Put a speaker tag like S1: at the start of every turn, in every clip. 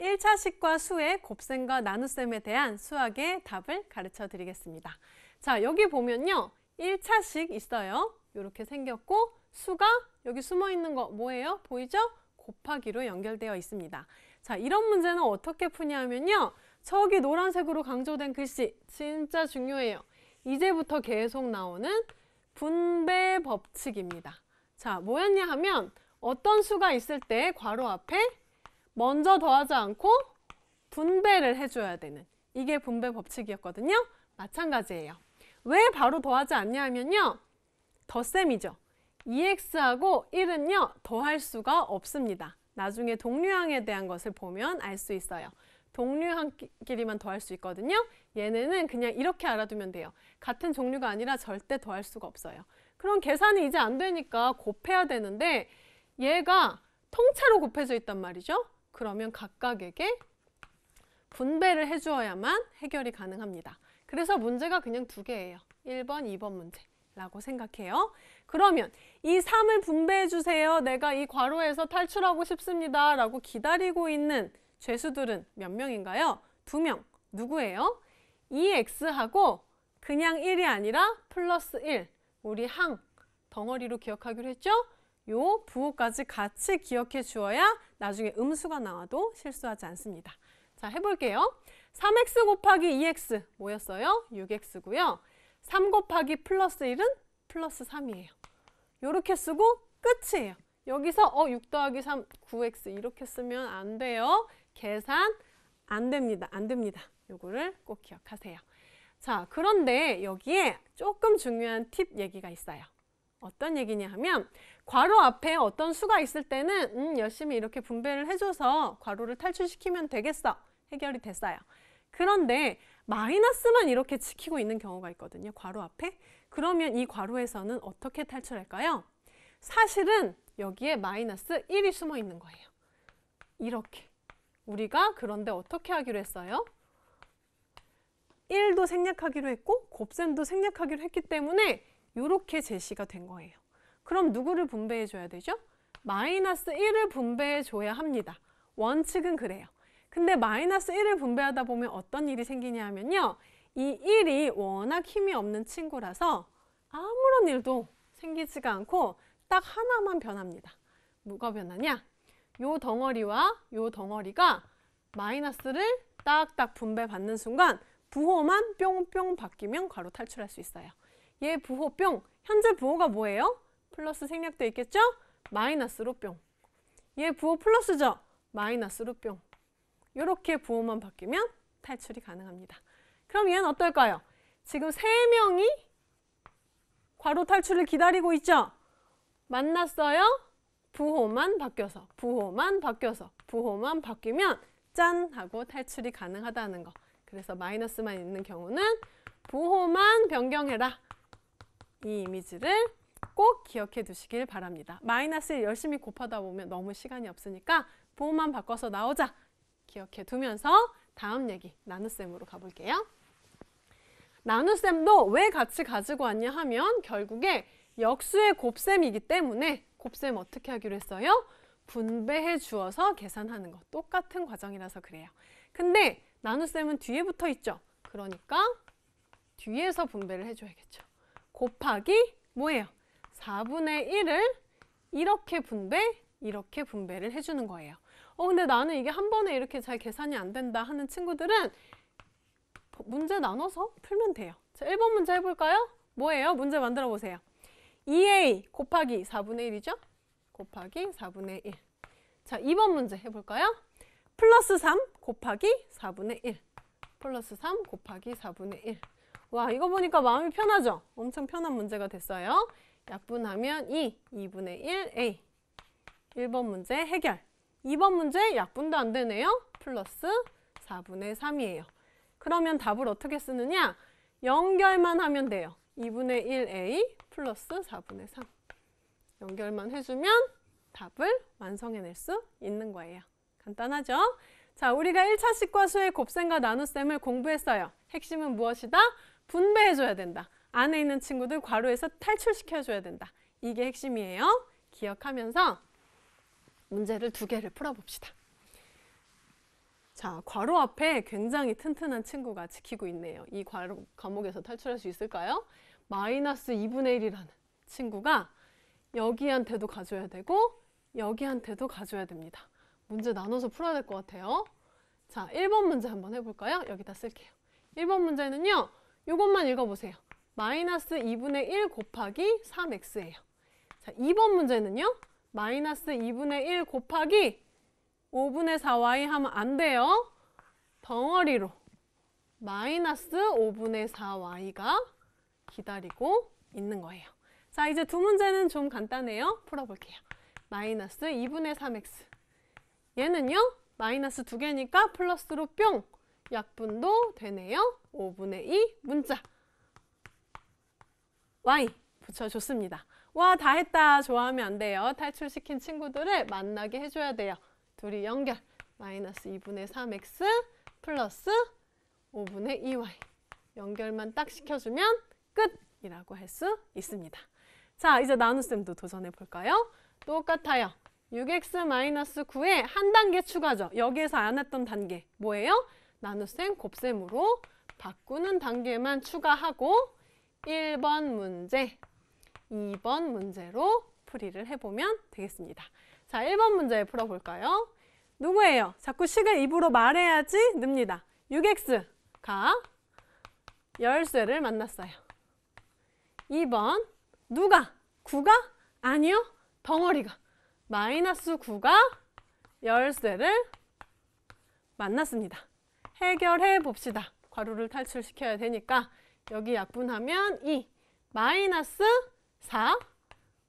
S1: 1차식과 수의 곱셈과 나눗셈에 대한 수학의 답을 가르쳐 드리겠습니다. 자, 여기 보면요. 1차식 있어요. 이렇게 생겼고 수가 여기 숨어 있는 거 뭐예요? 보이죠? 곱하기로 연결되어 있습니다. 자, 이런 문제는 어떻게 푸냐면요. 저기 노란색으로 강조된 글씨 진짜 중요해요. 이제부터 계속 나오는 분배 법칙입니다. 자, 뭐였냐 하면 어떤 수가 있을 때 괄호 앞에 먼저 더하지 않고 분배를 해줘야 되는 이게 분배 법칙이었거든요. 마찬가지예요. 왜 바로 더하지 않냐 하면요. 덧셈이죠. EX하고 1은요. 더할 수가 없습니다. 나중에 동류항에 대한 것을 보면 알 수 있어요. 동류항끼리만 더할 수 있거든요. 얘네는 그냥 이렇게 알아두면 돼요. 같은 종류가 아니라 절대 더할 수가 없어요. 그럼 계산이 이제 안 되니까 곱해야 되는데 얘가 통째로 곱해져 있단 말이죠. 그러면 각각에게 분배를 해주어야만 해결이 가능합니다. 그래서 문제가 그냥 두 개예요. 1번, 2번 문제라고 생각해요. 그러면 이 3을 분배해 주세요. 내가 이 괄호에서 탈출하고 싶습니다. 라고 기다리고 있는 죄수들은 몇 명인가요? 두 명. 누구예요? 2x하고 그냥 1이 아니라 플러스 1. 우리 항, 덩어리로 기억하기로 했죠? 요 부호까지 같이 기억해 주어야 나중에 음수가 나와도 실수하지 않습니다. 자, 해볼게요. 3x 곱하기 2x 뭐였어요? 6x고요. 3 곱하기 플러스 1은 플러스 3이에요. 요렇게 쓰고 끝이에요. 여기서 어6 더하기 3, 9x 이렇게 쓰면 안 돼요. 계산 안 됩니다. 안 됩니다. 요거를 꼭 기억하세요. 자, 그런데 여기에 조금 중요한 팁 얘기가 있어요. 어떤 얘기냐 하면 괄호 앞에 어떤 수가 있을 때는 음, 열심히 이렇게 분배를 해줘서 괄호를 탈출시키면 되겠어. 해결이 됐어요. 그런데 마이너스만 이렇게 지키고 있는 경우가 있거든요. 괄호 앞에. 그러면 이 괄호에서는 어떻게 탈출할까요? 사실은 여기에 마이너스 1이 숨어 있는 거예요. 이렇게. 우리가 그런데 어떻게 하기로 했어요? 1도 생략하기로 했고 곱셈도 생략하기로 했기 때문에 이렇게 제시가 된 거예요. 그럼 누구를 분배해 줘야 되죠? 마이너스 1을 분배해 줘야 합니다. 원칙은 그래요. 근데 마이너스 1을 분배하다 보면 어떤 일이 생기냐 하면요. 이 1이 워낙 힘이 없는 친구라서 아무런 일도 생기지가 않고 딱 하나만 변합니다. 뭐가 변하냐? 요 덩어리와 요 덩어리가 마이너스를 딱딱 분배받는 순간 부호만 뿅뿅 바뀌면 괄호 탈출할 수 있어요. 얘 부호 뿅. 현재 부호가 뭐예요? 플러스 생략돼 있겠죠? 마이너스로 뿅. 얘 부호 플러스죠? 마이너스로 뿅. 이렇게 부호만 바뀌면 탈출이 가능합니다. 그럼 얘는 어떨까요? 지금 세명이 괄호 탈출을 기다리고 있죠? 만났어요? 부호만 바뀌어서, 부호만 바뀌어서, 부호만 바뀌면 짠! 하고 탈출이 가능하다는 거. 그래서 마이너스만 있는 경우는 부호만 변경해라. 이 이미지를 꼭 기억해 두시길 바랍니다. 마이너스 를 열심히 곱하다 보면 너무 시간이 없으니까 보호만 바꿔서 나오자 기억해 두면서 다음 얘기 나눗셈으로 가볼게요. 나눗셈도 왜 같이 가지고 왔냐 하면 결국에 역수의 곱셈이기 때문에 곱셈 어떻게 하기로 했어요? 분배해 주어서 계산하는 것 똑같은 과정이라서 그래요. 근데 나눗셈은 뒤에 붙어 있죠. 그러니까 뒤에서 분배를 해줘야겠죠. 곱하기 뭐예요? 4분의 1을 이렇게 분배, 이렇게 분배를 해주는 거예요. 어, 근데 나는 이게 한 번에 이렇게 잘 계산이 안 된다 하는 친구들은 문제 나눠서 풀면 돼요. 자, 1번 문제 해볼까요? 뭐예요? 문제 만들어 보세요. 2a 곱하기 4분의 1이죠? 곱하기 4분의 1. 자, 2번 문제 해볼까요? 플러스 3 곱하기 4분의 1. 플러스 3 곱하기 4분의 1. 와 이거 보니까 마음이 편하죠? 엄청 편한 문제가 됐어요. 약분하면 2, 2분의 1, A. 1번 문제 해결. 2번 문제 약분도 안 되네요. 플러스 4분의 3이에요. 그러면 답을 어떻게 쓰느냐? 연결만 하면 돼요. 2분의 1A 플러스 4분의 3. 연결만 해주면 답을 완성해낼 수 있는 거예요. 간단하죠? 자, 우리가 1차 식과 수의 곱셈과 나눗셈을 공부했어요. 핵심은 무엇이다? 분배해줘야 된다. 안에 있는 친구들 과로에서 탈출시켜줘야 된다. 이게 핵심이에요. 기억하면서 문제를 두 개를 풀어봅시다. 자, 과로 앞에 굉장히 튼튼한 친구가 지키고 있네요. 이 괄호 과목에서 탈출할 수 있을까요? 마이너스 2분의 1이라는 친구가 여기한테도 가줘야 되고 여기한테도 가줘야 됩니다. 문제 나눠서 풀어야 될 것 같아요. 자, 1번 문제 한번 해볼까요? 여기다 쓸게요. 1번 문제는요. 이것만 읽어보세요. 마이너스 2분의 1 곱하기 3x예요. 자, 2번 문제는요. 마이너스 2분의 1 곱하기 5분의 4y 하면 안 돼요. 덩어리로 마이너스 5분의 4y가 기다리고 있는 거예요. 자, 이제 두 문제는 좀 간단해요. 풀어볼게요. 마이너스 2분의 3x. 얘는요. 마이너스 2개니까 플러스로 뿅! 약분도 되네요. 5분의 2 문자 Y 붙여줬습니다. 와다 했다 좋아하면 안 돼요. 탈출시킨 친구들을 만나게 해줘야 돼요. 둘이 연결 마이너스 2분의 3X 플러스 5분의 2Y 연결만 딱 시켜주면 끝이라고 할 수 있습니다. 자 이제 나눗셈도 도전해 볼까요? 똑같아요. 6x 9에 한 단계 추가죠. 여기에서 안 했던 단계 뭐예요? 나눗셈, 곱셈으로 바꾸는 단계만 추가하고 1번 문제, 2번 문제로 풀이를 해보면 되겠습니다. 자, 1번 문제 풀어볼까요? 누구예요? 자꾸 식을 입으로 말해야지 늡니다. 6x가 열쇠를 만났어요. 2번 누가? 9가? 아니요. 덩어리가. 마이너스 9가 열쇠를 만났습니다. 해결해 봅시다. 괄호를 탈출시켜야 되니까 여기 약분하면 2 마이너스 4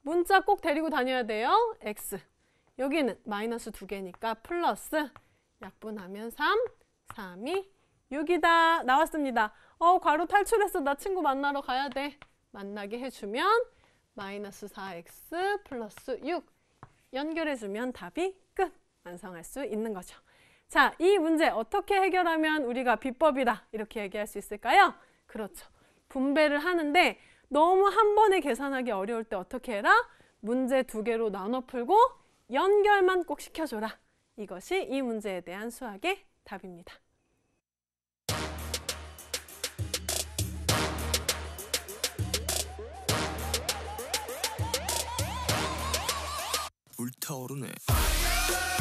S1: 문자 꼭 데리고 다녀야 돼요. x 여기는 마이너스 두개니까 플러스 약분하면 3 3이 6이다 나왔습니다. 어 괄호 탈출했어. 나 친구 만나러 가야 돼. 만나게 해주면 마이너스 4x 플러스 6 연결해주면 답이 끝! 완성할 수 있는 거죠. 자, 이 문제 어떻게 해결하면 우리가 비법이다 이렇게 얘기할 수 있을까요? 그렇죠. 분배를 하는데 너무 한 번에 계산하기 어려울 때 어떻게 해라? 문제 두 개로 나눠 풀고 연결만 꼭 시켜줘라. 이것이 이 문제에 대한 수학의 답입니다. 불타오르네.